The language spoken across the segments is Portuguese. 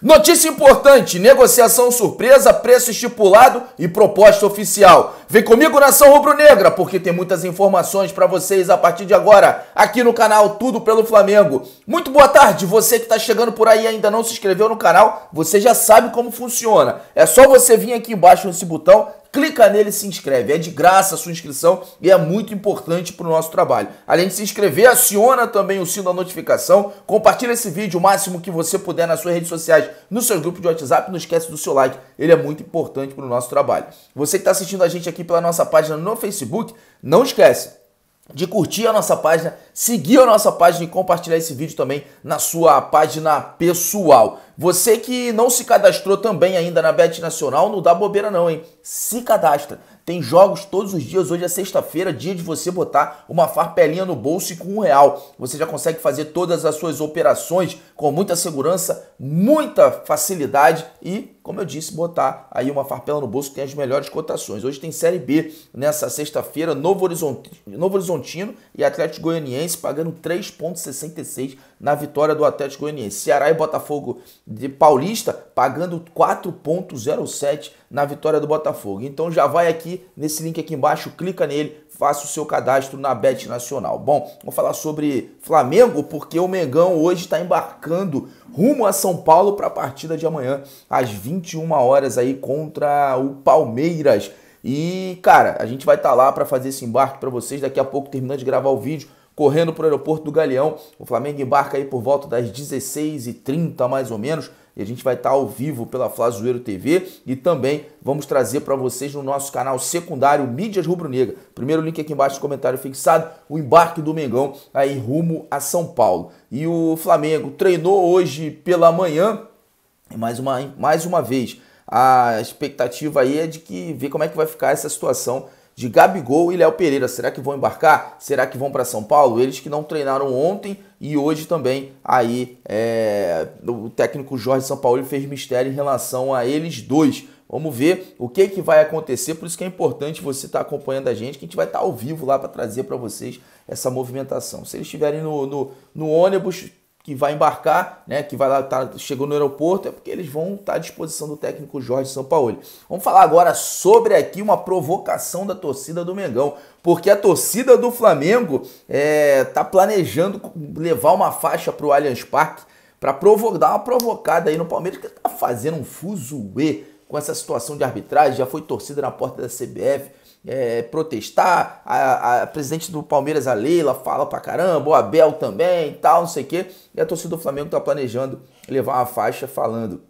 Notícia importante: negociação surpresa, preço estipulado e proposta oficial. Vem comigo nação rubro-negra, porque tem muitas informações para vocês a partir de agora aqui no canal Tudo pelo Flamengo. Muito boa tarde, você que está chegando por aí e ainda não se inscreveu no canal, você já sabe como funciona. É só você vir aqui embaixo nesse botão clica nele e se inscreve. É de graça a sua inscrição e é muito importante para o nosso trabalho. Além de se inscrever, aciona também o sino da notificação, compartilha esse vídeo o máximo que você puder nas suas redes sociais, no seu grupo de WhatsApp, não esquece do seu like, ele é muito importante para o nosso trabalho. Você que está assistindo a gente aqui pela nossa página no Facebook, não esquece, de curtir a nossa página, seguir a nossa página e compartilhar esse vídeo também na sua página pessoal. Você que não se cadastrou também ainda na Bet Nacional, não dá bobeira não, hein? Se cadastra. Tem jogos todos os dias. Hoje é sexta-feira, dia de você botar uma farpelinha no bolso e com um real. Você já consegue fazer todas as suas operações com muita segurança, muita facilidade e como eu disse, botar aí uma farpela no bolso que tem as melhores cotações. Hoje tem Série B nessa sexta-feira, Novo, Novo Horizontino e Atlético Goianiense pagando 3,66 na vitória do Atlético Goianiense. Ceará e Botafogo de Paulista pagando 4,07 na vitória do Botafogo. Então já vai aqui nesse link aqui embaixo, clica nele, faça o seu cadastro na Bet Nacional. Bom, vou falar sobre Flamengo, porque o Mengão hoje está embarcando rumo a São Paulo para a partida de amanhã, às 21 horas aí contra o Palmeiras. E, cara, a gente vai estar tá lá para fazer esse embarque para vocês daqui a pouco, terminando de gravar o vídeo, correndo para o aeroporto do Galeão. O Flamengo embarca aí por volta das 16h30, mais ou menos. E a gente vai estar ao vivo pela Flazueiro TV e também vamos trazer para vocês no nosso canal secundário Mídias Rubro Negra. Primeiro link aqui embaixo no comentário fixado, o embarque do Mengão aí rumo a São Paulo. E o Flamengo treinou hoje pela manhã, mais uma, mais uma vez. A expectativa aí é de que ver como é que vai ficar essa situação de Gabigol e Léo Pereira. Será que vão embarcar? Será que vão para São Paulo? Eles que não treinaram ontem e hoje também aí é, o técnico Jorge São Paulo fez mistério em relação a eles dois. Vamos ver o que, que vai acontecer, por isso que é importante você estar tá acompanhando a gente, que a gente vai estar tá ao vivo lá para trazer para vocês essa movimentação. Se eles estiverem no, no, no ônibus, que vai embarcar, né, que vai lá, tá, chegou no aeroporto, é porque eles vão estar tá à disposição do técnico Jorge Sampaoli. Vamos falar agora sobre aqui uma provocação da torcida do Mengão, porque a torcida do Flamengo está é, tá planejando levar uma faixa para o Allianz Parque para dar uma provocada aí no Palmeiras, que está fazendo um fuzuê com essa situação de arbitragem, já foi torcida na porta da CBF, é, protestar. A, a, presidente do Palmeiras, a Leila, fala pra caramba, o Abel também e tal, não sei o quê. E a torcida do Flamengo tá planejando levar uma faixa falando.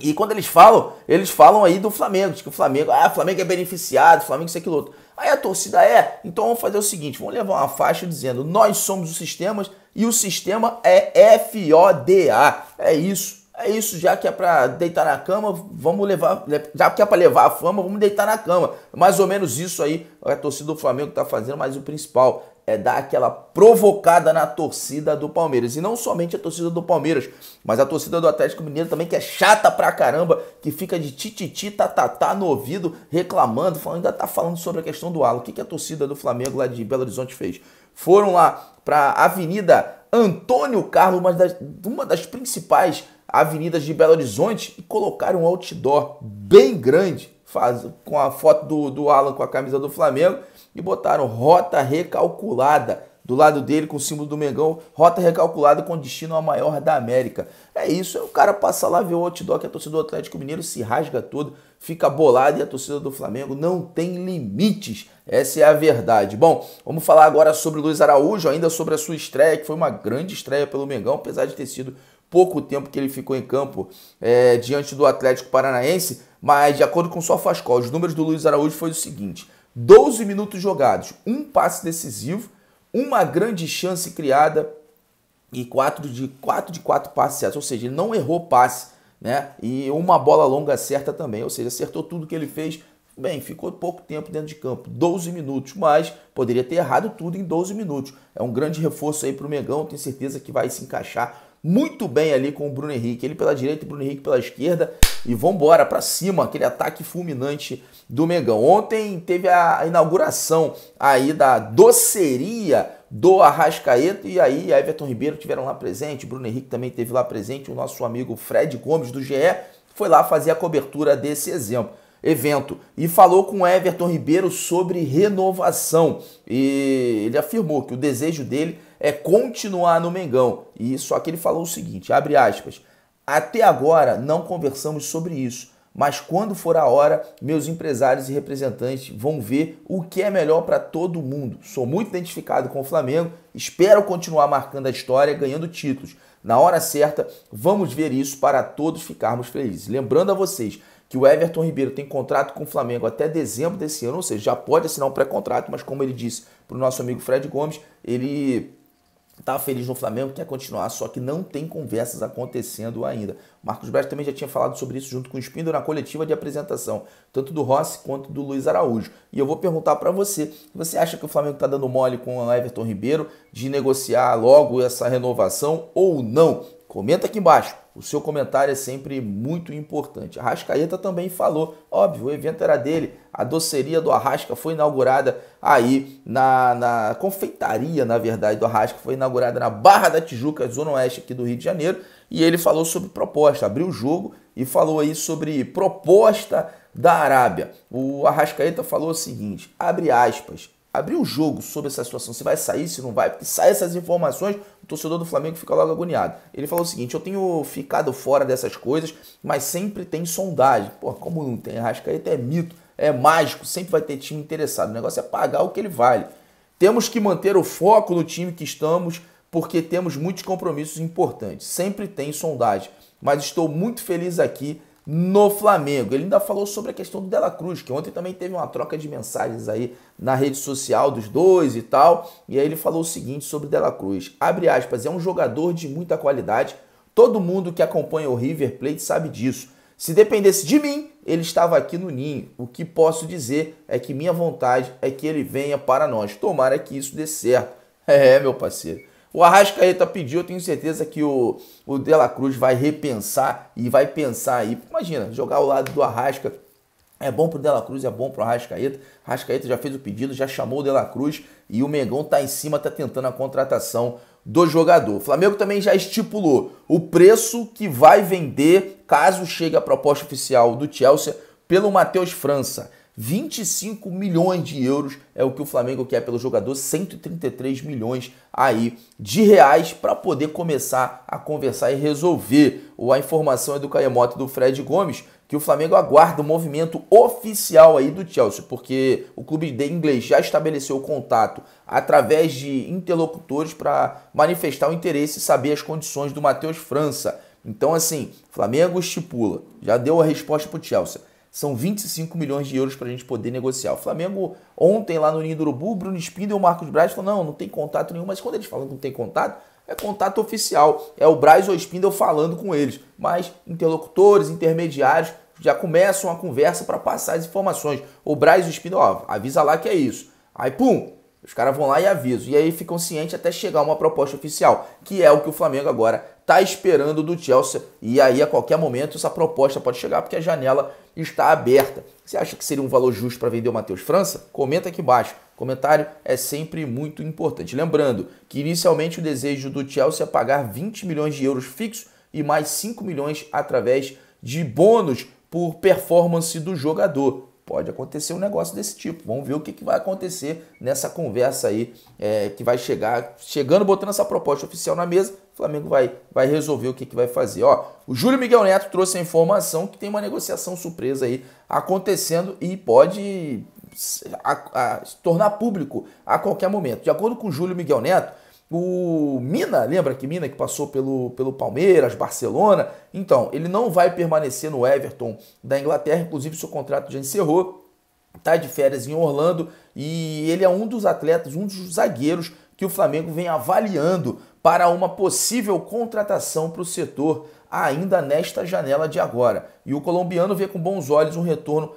E quando eles falam, eles falam aí do Flamengo, de que o Flamengo, ah, o Flamengo é beneficiado, o Flamengo isso, aquilo, outro. Aí a torcida é, então vamos fazer o seguinte, vamos levar uma faixa dizendo, nós somos os sistemas e o sistema é FODA. É isso. É isso, já que é para deitar na cama, vamos levar, né, já que é para levar a fama, vamos deitar na cama. É mais ou menos isso aí a torcida do Flamengo está fazendo, mas o principal é dar aquela provocada na torcida do Palmeiras. E não somente a torcida do Palmeiras, mas a torcida do Atlético Mineiro também, que é chata pra caramba, que fica de tititi, tatatá no ouvido, reclamando, falando, ainda tá falando sobre a questão do Alo. O que, que a torcida do Flamengo lá de Belo Horizonte fez? Foram lá pra Avenida Antônio Carlos, uma das, uma das principais avenidas de Belo Horizonte e colocaram um outdoor bem grande, faz, com a foto do, do Alan com a camisa do Flamengo, e botaram rota recalculada. Do lado dele, com o símbolo do Mengão, rota recalculada com destino a maior da América. É isso, é o cara passa lá, ver o outdoor que a torcida do Atlético Mineiro se rasga todo, fica bolado e a torcida do Flamengo não tem limites. Essa é a verdade. Bom, vamos falar agora sobre o Luiz Araújo, ainda sobre a sua estreia, que foi uma grande estreia pelo Mengão, apesar de ter sido pouco tempo que ele ficou em campo é, diante do Atlético Paranaense, mas de acordo com sua Fasco, os números do Luiz Araújo foi o seguinte: 12 minutos jogados, um passe decisivo, uma grande chance criada e 4 de 4 de quatro passes certos, ou seja, ele não errou passe, né? E uma bola longa certa também, ou seja, acertou tudo que ele fez. Bem, ficou pouco tempo dentro de campo, 12 minutos, mas poderia ter errado tudo em 12 minutos. É um grande reforço aí para o Megão, tenho certeza que vai se encaixar muito bem ali com o Bruno Henrique. Ele pela direita e Bruno Henrique pela esquerda. E vambora para cima, aquele ataque fulminante do Mengão. Ontem teve a inauguração aí da doceria do Arrascaeta e aí Everton Ribeiro tiveram lá presente, Bruno Henrique também teve lá presente, o nosso amigo Fred Gomes do GE foi lá fazer a cobertura desse exemplo evento e falou com Everton Ribeiro sobre renovação. E ele afirmou que o desejo dele é continuar no Mengão. E só que ele falou o seguinte, abre aspas, até agora não conversamos sobre isso, mas quando for a hora, meus empresários e representantes vão ver o que é melhor para todo mundo. Sou muito identificado com o Flamengo, espero continuar marcando a história, ganhando títulos. Na hora certa, vamos ver isso para todos ficarmos felizes. Lembrando a vocês que o Everton Ribeiro tem contrato com o Flamengo até dezembro desse ano, ou seja, já pode assinar um pré-contrato, mas como ele disse para o nosso amigo Fred Gomes, ele Tá feliz no Flamengo, quer continuar, só que não tem conversas acontecendo ainda. Marcos Braz também já tinha falado sobre isso junto com o Espindo na coletiva de apresentação, tanto do Rossi quanto do Luiz Araújo. E eu vou perguntar para você, você acha que o Flamengo está dando mole com o Everton Ribeiro de negociar logo essa renovação ou não? Comenta aqui embaixo, o seu comentário é sempre muito importante. A Rascaeta também falou, óbvio, o evento era dele, a doceria do Arrasca foi inaugurada aí na, na confeitaria, na verdade, do Arrasca, foi inaugurada na Barra da Tijuca, zona oeste aqui do Rio de Janeiro, e ele falou sobre proposta, abriu o jogo e falou aí sobre proposta da Arábia. O Arrascaeta falou o seguinte, abre aspas, abriu o jogo sobre essa situação, se vai sair, se não vai, porque saem essas informações, o torcedor do Flamengo fica logo agoniado. Ele falou o seguinte: eu tenho ficado fora dessas coisas, mas sempre tem sondagem. Pô, como não tem? Arrascaeta é mito, é mágico, sempre vai ter time interessado. O negócio é pagar o que ele vale. Temos que manter o foco no time que estamos, porque temos muitos compromissos importantes. Sempre tem sondagem. Mas estou muito feliz aqui no Flamengo. Ele ainda falou sobre a questão do Dela Cruz, que ontem também teve uma troca de mensagens aí na rede social dos dois e tal. E aí ele falou o seguinte sobre Dela Cruz. Abre aspas, é um jogador de muita qualidade. Todo mundo que acompanha o River Plate sabe disso. Se dependesse de mim, ele estava aqui no ninho. O que posso dizer é que minha vontade é que ele venha para nós. Tomara que isso dê certo. É, meu parceiro. O Arrascaeta pediu, eu tenho certeza que o, o De La Cruz vai repensar e vai pensar aí. Imagina, jogar ao lado do Arrasca é bom pro La Cruz, é bom pro Arrascaeta. Arrascaeta já fez o pedido, já chamou o La Cruz e o Mengão tá em cima, tá tentando a contratação do jogador. O Flamengo também já estipulou o preço que vai vender caso chegue a proposta oficial do Chelsea pelo Matheus França. 25 milhões de euros é o que o Flamengo quer pelo jogador, 133 milhões aí de reais para poder começar a conversar e resolver. Ou a informação é do Caemoto e do Fred Gomes que o Flamengo aguarda o movimento oficial aí do Chelsea, porque o clube de inglês já estabeleceu contato através de interlocutores para manifestar o interesse e saber as condições do Matheus França. Então assim, Flamengo estipula, já deu a resposta para o Chelsea são 25 milhões de euros para a gente poder negociar. O Flamengo, ontem lá no Ninho do Urubu, Bruno Spindel e o Marcos Braz falaram: não, não tem contato nenhum. Mas quando eles falam que não tem contato, é contato oficial. É o Braz ou o Spindel falando com eles. Mas interlocutores, intermediários, já começam a conversa para passar as informações. O Braz e o Spindel, ó, avisa lá que é isso. Aí, pum, os caras vão lá e avisam. E aí ficam cientes até chegar uma proposta oficial, que é o que o Flamengo agora está esperando do Chelsea. E aí, a qualquer momento, essa proposta pode chegar, porque a janela está aberta. Você acha que seria um valor justo para vender o Matheus França? Comenta aqui embaixo. Comentário é sempre muito importante. Lembrando que inicialmente o desejo do Chelsea é pagar 20 milhões de euros fixos e mais 5 milhões através de bônus por performance do jogador pode acontecer um negócio desse tipo. Vamos ver o que, que vai acontecer nessa conversa aí é, que vai chegar, chegando, botando essa proposta oficial na mesa, o Flamengo vai, vai resolver o que, que vai fazer. Ó, o Júlio Miguel Neto trouxe a informação que tem uma negociação surpresa aí acontecendo e pode a, a, se tornar público a qualquer momento. De acordo com o Júlio Miguel Neto, o Mina, lembra que Mina que passou pelo, pelo Palmeiras, Barcelona? Então, ele não vai permanecer no Everton da Inglaterra, inclusive seu contrato já encerrou, está de férias em Orlando e ele é um dos atletas, um dos zagueiros que o Flamengo vem avaliando para uma possível contratação para o setor ainda nesta janela de agora. E o colombiano vê com bons olhos um retorno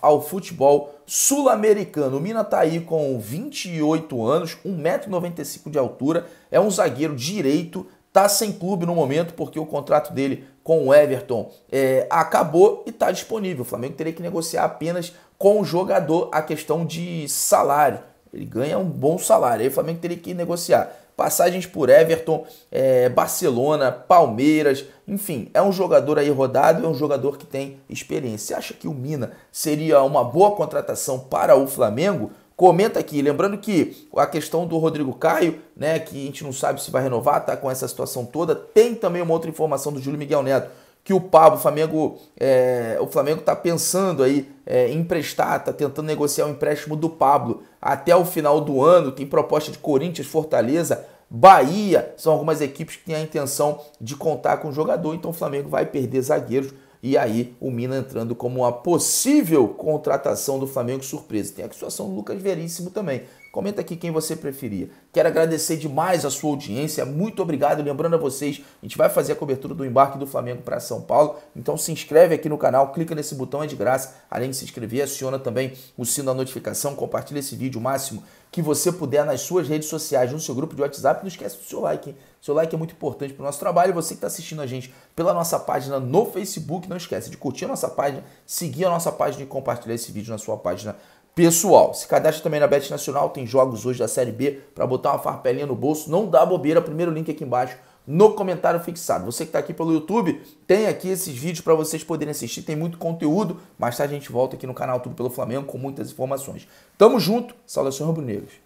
ao futebol sul-americano. O Mina está aí com 28 anos, 1,95m de altura, é um zagueiro direito, está sem clube no momento porque o contrato dele com o Everton é, acabou e está disponível. O Flamengo teria que negociar apenas com o jogador a questão de salário. Ele ganha um bom salário, aí o Flamengo teria que negociar passagens por Everton, é, Barcelona, Palmeiras, enfim, é um jogador aí rodado, é um jogador que tem experiência. Você acha que o Mina seria uma boa contratação para o Flamengo? Comenta aqui, lembrando que a questão do Rodrigo Caio, né, que a gente não sabe se vai renovar, tá com essa situação toda. Tem também uma outra informação do Júlio Miguel Neto que o Pablo, o Flamengo, é, o Flamengo está pensando aí é, em emprestar, está tentando negociar o um empréstimo do Pablo até o final do ano. Tem proposta de Corinthians, Fortaleza, Bahia, são algumas equipes que têm a intenção de contar com o jogador. Então o Flamengo vai perder zagueiros e aí o Mina entrando como uma possível contratação do Flamengo surpresa. Tem a situação do Lucas Veríssimo também. Comenta aqui quem você preferia. Quero agradecer demais a sua audiência. Muito obrigado. Lembrando a vocês, a gente vai fazer a cobertura do embarque do Flamengo para São Paulo. Então se inscreve aqui no canal, clica nesse botão, é de graça. Além de se inscrever, aciona também o sino da notificação, compartilha esse vídeo o máximo que você puder nas suas redes sociais, no seu grupo de WhatsApp. Não esquece do seu like. Hein? Seu like é muito importante para o nosso trabalho. Você que está assistindo a gente pela nossa página no Facebook, não esquece de curtir a nossa página, seguir a nossa página e compartilhar esse vídeo na sua página pessoal. Se cadastra também na Bet Nacional, tem jogos hoje da Série B para botar uma farpelinha no bolso. Não dá bobeira, primeiro link aqui embaixo no comentário fixado. Você que está aqui pelo YouTube, tem aqui esses vídeos para vocês poderem assistir, tem muito conteúdo. Mais tarde a gente volta aqui no canal Tudo pelo Flamengo com muitas informações. Tamo junto, saudações rubro-negros.